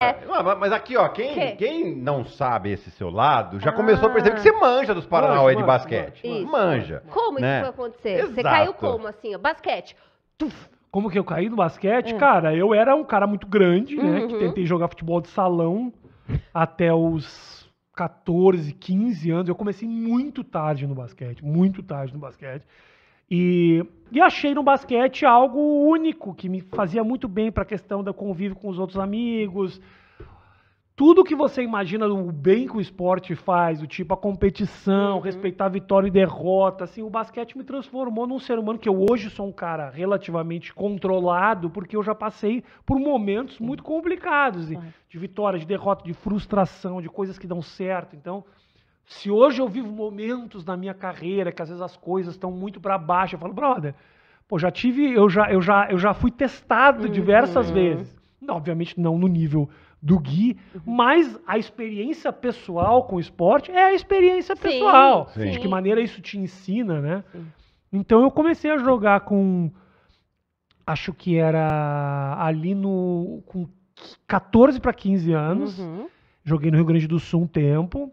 É. é mas aqui, ó, quem, quem não sabe esse seu lado já ah. começou a perceber que você manja dos Paranauê de basquete. Isso. Manja. Como né? isso foi acontecer? Exato. Você caiu como, assim, ó, basquete. Tuf. Como que eu caí no basquete? Hum. Cara, eu era um cara muito grande, né? Uhum. Que tentei jogar futebol de salão até os 14, 15 anos. Eu comecei muito tarde no basquete, muito tarde no basquete. E, e achei no basquete algo único, que me fazia muito bem para a questão do convívio com os outros amigos. Tudo que você imagina do bem que o esporte faz, o tipo a competição, uhum. respeitar vitória e derrota, assim, o basquete me transformou num ser humano que eu hoje sou um cara relativamente controlado, porque eu já passei por momentos muito complicados, de, de vitória, de derrota, de frustração, de coisas que dão certo. Então, se hoje eu vivo momentos na minha carreira que às vezes as coisas estão muito para baixo, eu falo, brother, pô, já tive, eu já, eu já, eu já fui testado uhum. diversas vezes. Não, obviamente não no nível do Gui, uhum. mas a experiência pessoal com o esporte é a experiência sim, pessoal. Sim. De que maneira isso te ensina, né? Sim. Então eu comecei a jogar com acho que era ali no com 14 para 15 anos. Uhum. Joguei no Rio Grande do Sul um tempo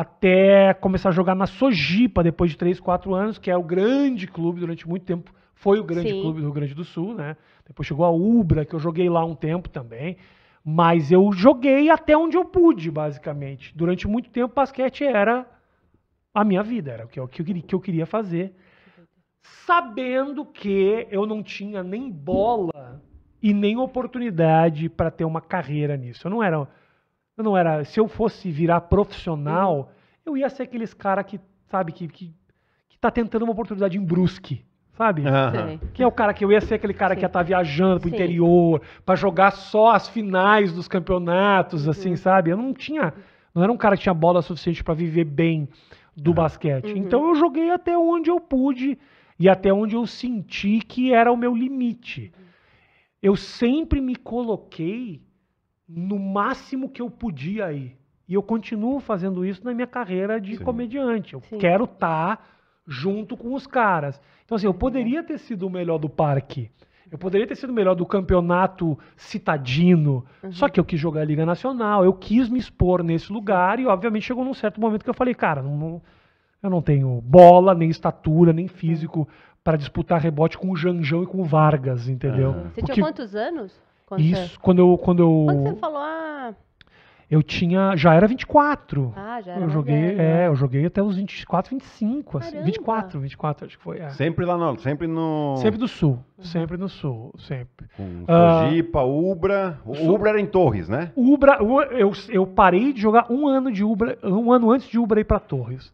até começar a jogar na Sojipa depois de 3, 4 anos, que é o grande clube durante muito tempo. Foi o grande Sim. clube do Rio Grande do Sul, né? Depois chegou a Ubra, que eu joguei lá um tempo também. Mas eu joguei até onde eu pude, basicamente. Durante muito tempo, basquete era a minha vida, era o que eu, que eu queria fazer. Sabendo que eu não tinha nem bola e nem oportunidade para ter uma carreira nisso. Eu não era eu não era. Se eu fosse virar profissional, hum. eu ia ser aqueles cara que, sabe, que, que, que tá tentando uma oportunidade em Brusque. Sabe? Uhum. Quem é o cara que eu ia ser aquele cara Sim. que ia estar tá viajando pro Sim. interior, para jogar só as finais dos campeonatos, uhum. assim, uhum. sabe? Eu não tinha. Não era um cara que tinha bola suficiente para viver bem do uhum. basquete. Então eu joguei até onde eu pude e até onde eu senti que era o meu limite. Eu sempre me coloquei no máximo que eu podia ir. E eu continuo fazendo isso na minha carreira de Sim. comediante. Eu Sim. quero estar tá junto com os caras. Então, assim, eu uhum. poderia ter sido o melhor do parque. Eu poderia ter sido o melhor do campeonato citadino. Uhum. Só que eu quis jogar a Liga Nacional, eu quis me expor nesse lugar e, obviamente, chegou num certo momento que eu falei, cara, não, eu não tenho bola, nem estatura, nem físico uhum. para disputar rebote com o Janjão e com o Vargas, entendeu? Uhum. Você tinha quantos anos? Quando Isso, você... quando eu. Quando, eu... quando você falou, ah. Eu tinha. Já era 24. Ah, já era. Eu joguei, é, né? eu joguei até os 24, 25. Assim, 24, 24, acho que foi. É. Sempre lá no. Sempre no. Sempre do sul. Uhum. Sempre no sul. Sempre. Com ah, Sojipa, uh, Ubra. O Ubra era em Torres, né? Ubra, eu, eu parei de jogar um ano de Ubra, um ano antes de Ubra ir para Torres.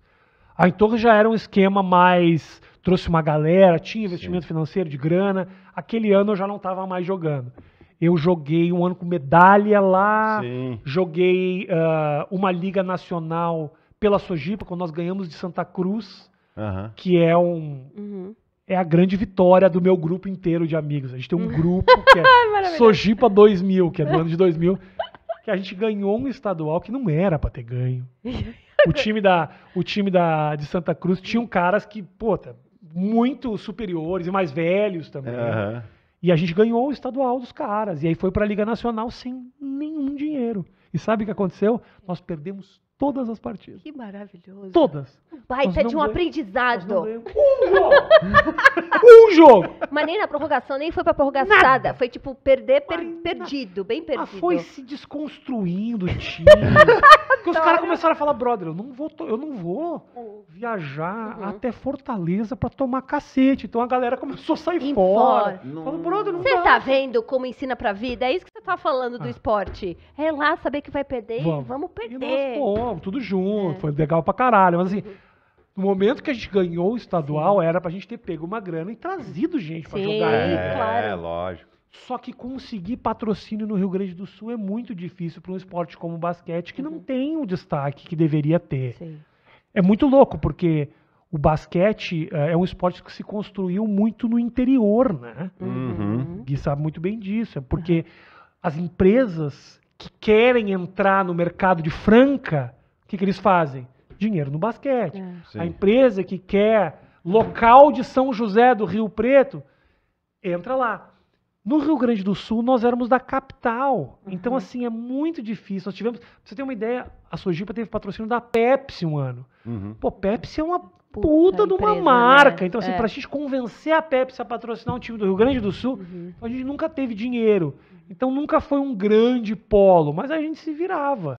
A em Torres já era um esquema mais. Trouxe uma galera, tinha investimento Sim. financeiro de grana. Aquele ano eu já não estava mais jogando. Eu joguei um ano com medalha lá, Sim. joguei uh, uma Liga Nacional pela Sojipa, quando nós ganhamos de Santa Cruz, uhum. que é um. Uhum. É a grande vitória do meu grupo inteiro de amigos. A gente tem um uhum. grupo que é Sojipa 2000, que é do ano de 2000, que a gente ganhou um estadual que não era para ter ganho. O time da, o time da de Santa Cruz tinha caras que, puta, muito superiores e mais velhos também. Uhum. E a gente ganhou o estadual dos caras. E aí foi para a Liga Nacional sem nenhum dinheiro. E sabe o que aconteceu? Nós perdemos todas as partidas. Que maravilhoso. Né? Todas. Vai baita de um aprendizado. Um jogo. um jogo. Mas nem na prorrogação, nem foi pra prorrogação. Nada. Foi tipo perder, per, perdido, bem ah, perdido. Ah, foi se desconstruindo o time. Porque os caras começaram a falar, brother, eu não vou, eu não vou hum. viajar uhum. até Fortaleza pra tomar cacete. Então a galera começou a sair In fora. Falou, brother, não Você tá vendo como ensina pra vida? É isso que você tá falando ah. do esporte. É lá saber que vai perder vamos, vamos perder. E nós, pô, não, tudo junto, é. foi legal pra caralho. Mas assim, uhum. no momento que a gente ganhou o estadual, Sim. era pra gente ter pego uma grana e trazido gente pra Sim, jogar aí. É, claro. lógico. Só que conseguir patrocínio no Rio Grande do Sul é muito difícil para um esporte como o basquete, que uhum. não tem o destaque que deveria ter. Sim. É muito louco, porque o basquete eh, é um esporte que se construiu muito no interior, né? Uhum. uhum. Gui sabe muito bem disso. É porque uhum. as empresas que querem entrar no mercado de Franca o que, que eles fazem? Dinheiro no basquete. É. A empresa que quer local de São José do Rio Preto, entra lá. No Rio Grande do Sul, nós éramos da capital. Então, uhum. Então, assim, é muito difícil. Nós tivemos. Pra você ter uma ideia, a Sojipa teve patrocínio da Pepsi um ano. Uhum. Pô, Pepsi é uma puta, puta de uma empresa, né? marca. Né? Então, assim, é. pra gente convencer a Pepsi a patrocinar um time do Rio Grande do Sul, uhum. a gente nunca teve dinheiro. Então, nunca foi um grande polo, mas a gente se virava.